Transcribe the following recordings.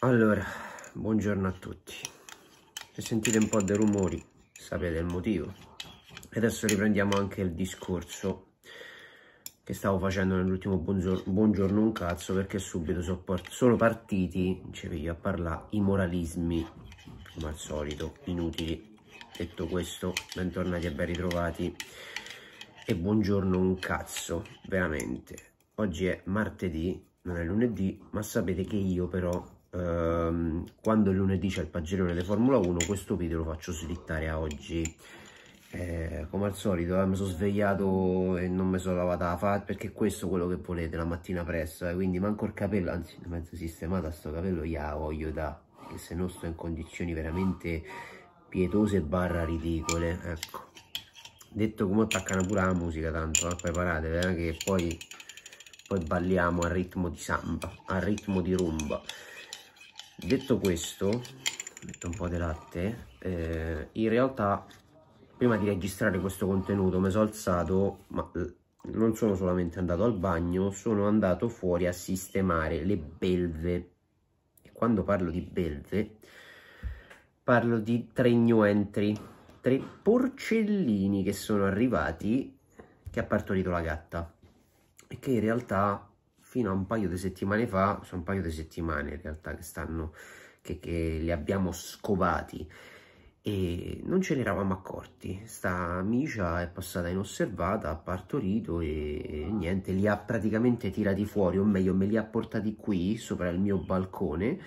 Allora, buongiorno a tutti. Se sentite un po' dei rumori, sapete il motivo. E adesso riprendiamo anche il discorso che stavo facendo nell'ultimo buongior buongiorno un cazzo perché subito sono partiti, dicevi a parlare i moralismi, come al solito, inutili. Detto questo, bentornati e ben ritrovati. E buongiorno un cazzo, veramente. Oggi è martedì, non è lunedì, ma sapete che io però ehm, quando lunedì c'è il pagellone delle Formula 1 questo video lo faccio slittare a oggi eh, come al solito eh, mi sono svegliato e non mi sono lavata la faccia perché questo è quello che volete la mattina presto eh, quindi manco il capello anzi mezzo sistemata sto capello io voglio da perché se no sto in condizioni veramente pietose barra ridicole ecco detto come attaccano pure la musica tanto eh, preparatevi eh, che poi, poi balliamo al ritmo di samba al ritmo di rumba detto questo metto un po' di latte eh, in realtà prima di registrare questo contenuto mi sono alzato ma eh, non sono solamente andato al bagno sono andato fuori a sistemare le belve e quando parlo di belve parlo di tre new entry tre porcellini che sono arrivati che ha partorito la gatta e che in realtà fino a un paio di settimane fa, sono un paio di settimane in realtà che stanno, che, che li abbiamo scovati e non ce ne eravamo accorti. Sta micia è passata inosservata, ha partorito e, e niente, li ha praticamente tirati fuori, o meglio me li ha portati qui sopra il mio balcone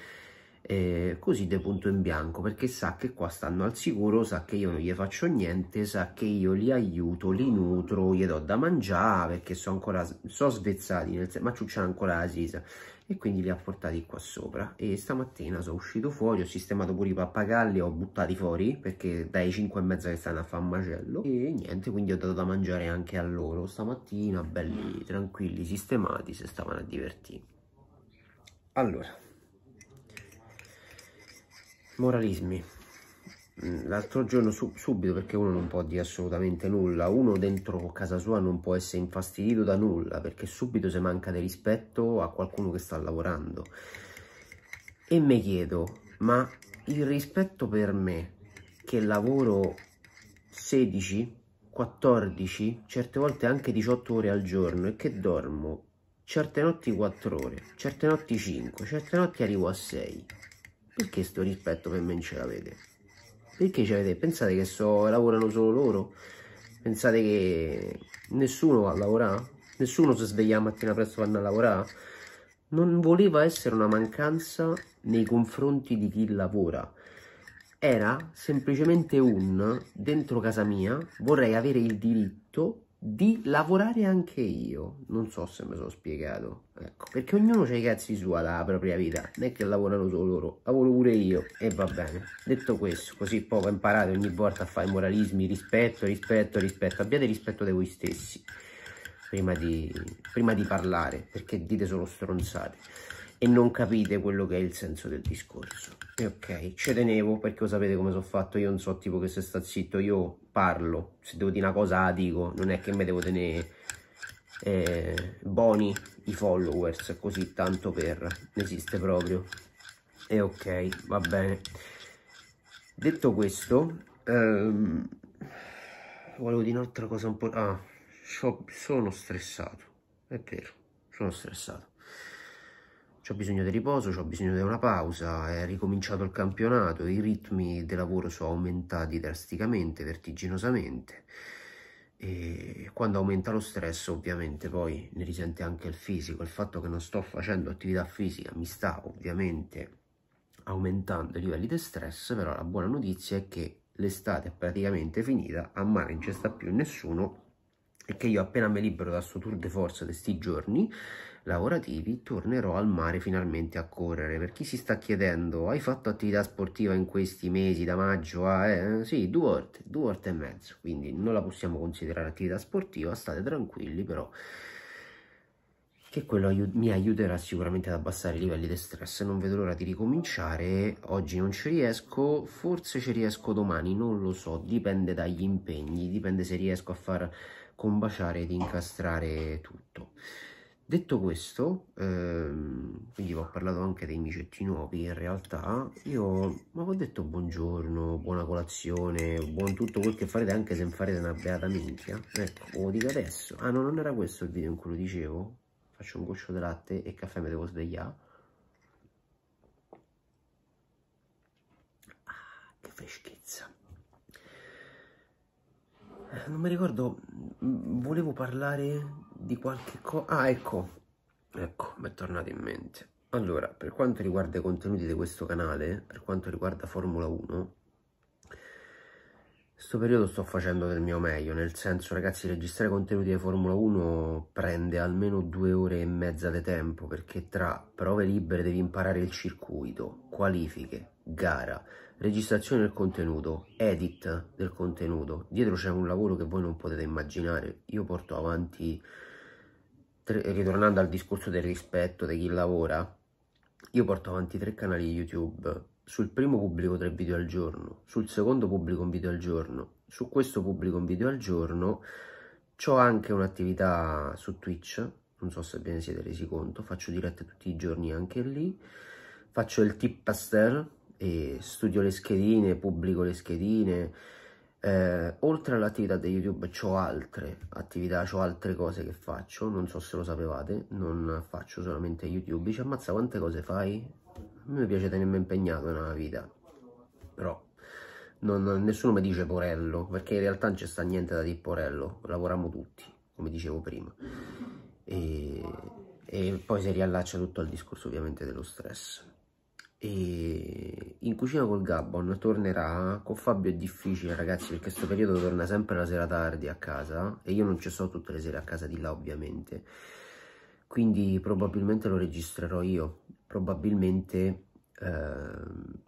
eh, così de punto in bianco perché sa che qua stanno al sicuro sa che io non gli faccio niente sa che io li aiuto li nutro gli do da mangiare perché sono ancora so svezzati nel senso ma c'è ancora la sisa e quindi li ha portati qua sopra e stamattina sono uscito fuori ho sistemato pure i pappagalli ho buttati fuori perché dai 5 e mezza che stanno a fare un macello e niente quindi ho dato da mangiare anche a loro stamattina belli tranquilli sistemati se stavano a divertire allora moralismi mm, l'altro giorno sub, subito perché uno non può dire assolutamente nulla uno dentro casa sua non può essere infastidito da nulla perché subito se manca di rispetto a qualcuno che sta lavorando e mi chiedo ma il rispetto per me che lavoro 16 14 certe volte anche 18 ore al giorno e che dormo certe notti 4 ore certe notti 5 certe notti arrivo a 6 perché sto rispetto per me non ce l'avete? Perché ce l'avete? Pensate che so, lavorano solo loro? Pensate che nessuno va a lavorare? Nessuno si sveglia la mattina presto vanno a lavorare? Non voleva essere una mancanza nei confronti di chi lavora. Era semplicemente un, dentro casa mia, vorrei avere il diritto di lavorare anche io. Non so se me lo sono spiegato. Ecco, perché ognuno ha i cazzi sua la propria vita. Non è che lavorano solo loro, lavoro pure io. E va bene. Detto questo, così poco imparate ogni volta a fare moralismi, rispetto, rispetto, rispetto. Abbiate rispetto di voi stessi. Prima di, prima di parlare, perché dite solo stronzate e non capite quello che è il senso del discorso. Eh, ok, ce tenevo perché lo sapete come sono fatto, io non so tipo che se sta zitto, io parlo, se devo dire una cosa la dico, non è che mi devo tenere eh, buoni i followers, così tanto per, esiste proprio. E ok, va bene. Detto questo, ehm, volevo dire un'altra cosa un po'... Ah, sono stressato, è vero, sono stressato ho bisogno di riposo, ho bisogno di una pausa, è ricominciato il campionato, i ritmi del lavoro sono aumentati drasticamente, vertiginosamente e quando aumenta lo stress ovviamente poi ne risente anche il fisico, il fatto che non sto facendo attività fisica mi sta ovviamente aumentando i livelli di stress, però la buona notizia è che l'estate è praticamente finita, a mare non ci sta più nessuno e che io appena mi libero da sto tour de force di questi giorni lavorativi, tornerò al mare finalmente a correre. Per chi si sta chiedendo, hai fatto attività sportiva in questi mesi, da maggio a... Eh? Sì, due volte, due volte e mezzo, quindi non la possiamo considerare attività sportiva, state tranquilli però che quello mi aiuterà sicuramente ad abbassare i livelli di stress. Non vedo l'ora di ricominciare, oggi non ci riesco, forse ci riesco domani, non lo so, dipende dagli impegni, dipende se riesco a far combaciare ed incastrare tutto. Detto questo, ehm, quindi vi ho parlato anche dei micetti nuovi, in realtà io ma ho detto buongiorno, buona colazione, buon tutto quel che farete anche se farete una beata minchia, ecco, lo dico adesso, ah no, non era questo il video in cui lo dicevo, faccio un goccio di latte e caffè mi devo svegliare, ah, che freschezza, eh, non mi ricordo, mm, volevo parlare di qualche cosa... Ah, ecco, ecco, mi è tornato in mente. Allora, per quanto riguarda i contenuti di questo canale, per quanto riguarda Formula 1, questo periodo sto facendo del mio meglio, nel senso ragazzi registrare contenuti di Formula 1 prende almeno due ore e mezza di tempo perché tra prove libere devi imparare il circuito, qualifiche, gara, registrazione del contenuto, edit del contenuto, dietro c'è un lavoro che voi non potete immaginare, io porto avanti ritornando al discorso del rispetto di chi lavora, io porto avanti tre canali YouTube. Sul primo pubblico tre video al giorno, sul secondo pubblico un video al giorno, su questo pubblico un video al giorno. Ho anche un'attività su Twitch, non so se ve ne siete resi conto, faccio dirette tutti i giorni anche lì. Faccio il tip pastel e studio le schedine, pubblico le schedine, eh, oltre all'attività di YouTube ho altre attività, ho altre cose che faccio, non so se lo sapevate, non faccio solamente YouTube, dice ammazza quante cose fai? A me piace tenermi impegnato nella vita, però non, nessuno mi dice porello, perché in realtà non c'è sta niente da dire porello, lavoriamo tutti, come dicevo prima. E, e poi si riallaccia tutto al discorso ovviamente dello stress e in cucina col Gabon tornerà con Fabio è difficile ragazzi perché questo periodo torna sempre la sera tardi a casa e io non ci sto tutte le sere a casa di là ovviamente quindi probabilmente lo registrerò io probabilmente eh,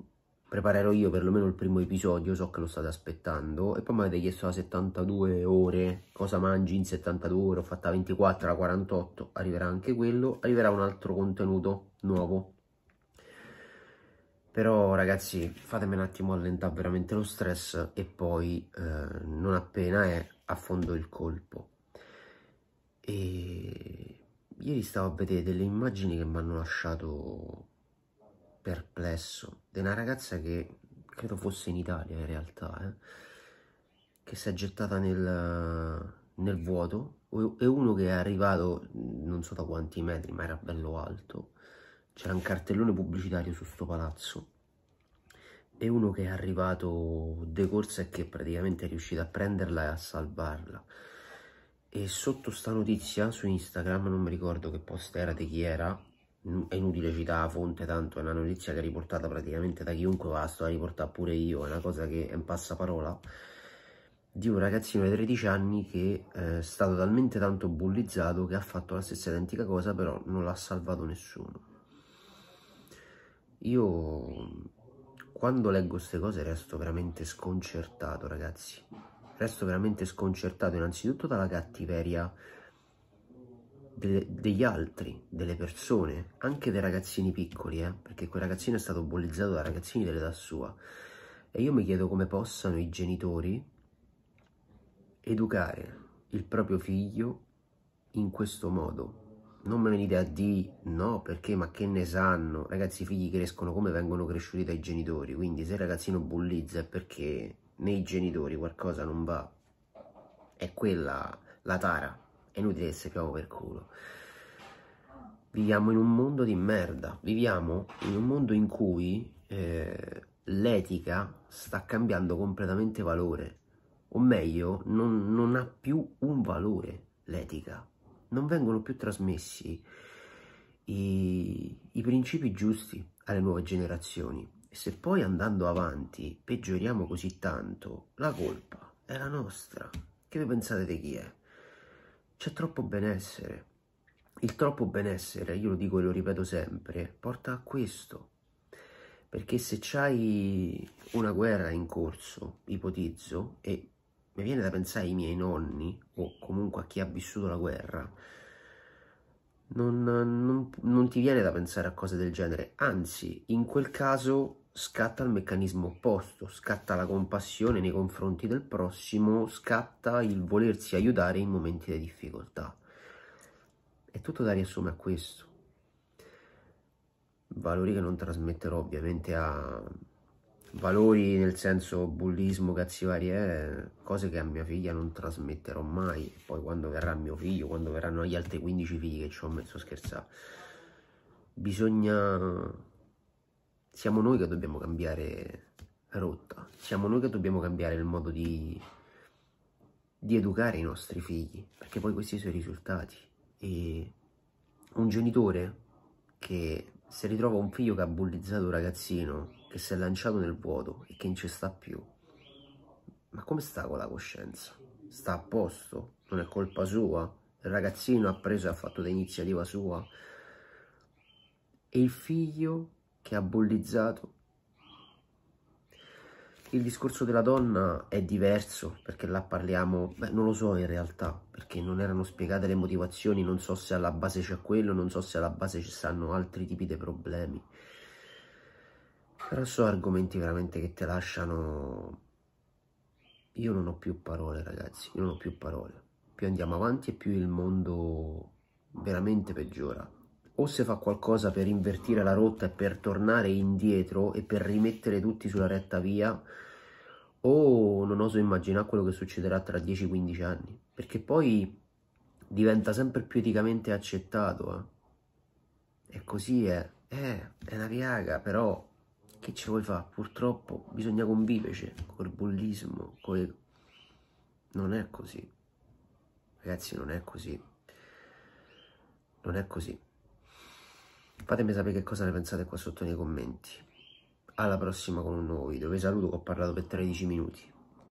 preparerò io perlomeno il primo episodio so che lo state aspettando e poi mi avete chiesto a 72 ore cosa mangi in 72 ore ho fatta 24 a 48 arriverà anche quello arriverà un altro contenuto nuovo però ragazzi fatemi un attimo allentare veramente lo stress e poi eh, non appena è affondo il colpo e ieri stavo a vedere delle immagini che mi hanno lasciato perplesso di una ragazza che credo fosse in Italia in realtà eh, che si è gettata nel, nel vuoto e uno che è arrivato non so da quanti metri ma era bello alto c'era un cartellone pubblicitario su sto palazzo e uno che è arrivato de corsa e che praticamente è riuscito a prenderla e a salvarla e sotto sta notizia su Instagram non mi ricordo che post era di chi era è inutile citare la fonte tanto è una notizia che è riportata praticamente da chiunque va sto a riportare pure io è una cosa che è un passaparola di un ragazzino di 13 anni che eh, è stato talmente tanto bullizzato che ha fatto la stessa identica cosa però non l'ha salvato nessuno io quando leggo queste cose resto veramente sconcertato, ragazzi. Resto veramente sconcertato innanzitutto dalla cattiveria de degli altri, delle persone, anche dei ragazzini piccoli, eh? perché quel ragazzino è stato bullizzato da ragazzini dell'età sua. E io mi chiedo come possano i genitori educare il proprio figlio in questo modo, non mi venite a dire no perché ma che ne sanno ragazzi i figli crescono come vengono cresciuti dai genitori quindi se il ragazzino bullizza è perché nei genitori qualcosa non va è quella la tara è inutile che se piove per culo viviamo in un mondo di merda viviamo in un mondo in cui eh, l'etica sta cambiando completamente valore o meglio non, non ha più un valore l'etica non vengono più trasmessi i, i principi giusti alle nuove generazioni. E se poi andando avanti peggioriamo così tanto, la colpa è la nostra. Che vi pensate di chi è? C'è troppo benessere. Il troppo benessere, io lo dico e lo ripeto sempre, porta a questo. Perché se c'hai una guerra in corso, ipotizzo, e mi viene da pensare ai miei nonni, o comunque a chi ha vissuto la guerra, non, non, non ti viene da pensare a cose del genere, anzi, in quel caso scatta il meccanismo opposto, scatta la compassione nei confronti del prossimo, scatta il volersi aiutare in momenti di difficoltà. È tutto da riassumere a questo. Valori che non trasmetterò ovviamente a, valori nel senso bullismo, cazzi vari, eh, cose che a mia figlia non trasmetterò mai. Poi quando verrà mio figlio, quando verranno gli altri 15 figli che ci ho messo scherzare, bisogna... Siamo noi che dobbiamo cambiare rotta, siamo noi che dobbiamo cambiare il modo di, di educare i nostri figli, perché poi questi sono i risultati. E un genitore che se ritrova un figlio che ha bullizzato un ragazzino che si è lanciato nel vuoto e che non ci sta più. Ma come sta con la coscienza? Sta a posto? Non è colpa sua? Il ragazzino ha preso e ha fatto d'iniziativa sua? E il figlio che ha bollizzato? Il discorso della donna è diverso perché là parliamo, beh non lo so in realtà perché non erano spiegate le motivazioni, non so se alla base c'è quello, non so se alla base ci stanno altri tipi di problemi. Però sono argomenti veramente che ti lasciano... Io non ho più parole ragazzi, io non ho più parole. Più andiamo avanti e più il mondo veramente peggiora. O se fa qualcosa per invertire la rotta e per tornare indietro e per rimettere tutti sulla retta via, o non oso immaginare quello che succederà tra 10-15 anni. Perché poi diventa sempre più eticamente accettato. Eh? E così è. Eh, è una piaga, però che ci vuoi fare? Purtroppo bisogna conviverci col bullismo, col... non è così. Ragazzi, non è così. Non è così. Fatemi sapere che cosa ne pensate qua sotto nei commenti. Alla prossima con un nuovo video. Vi saluto ho parlato per 13 minuti.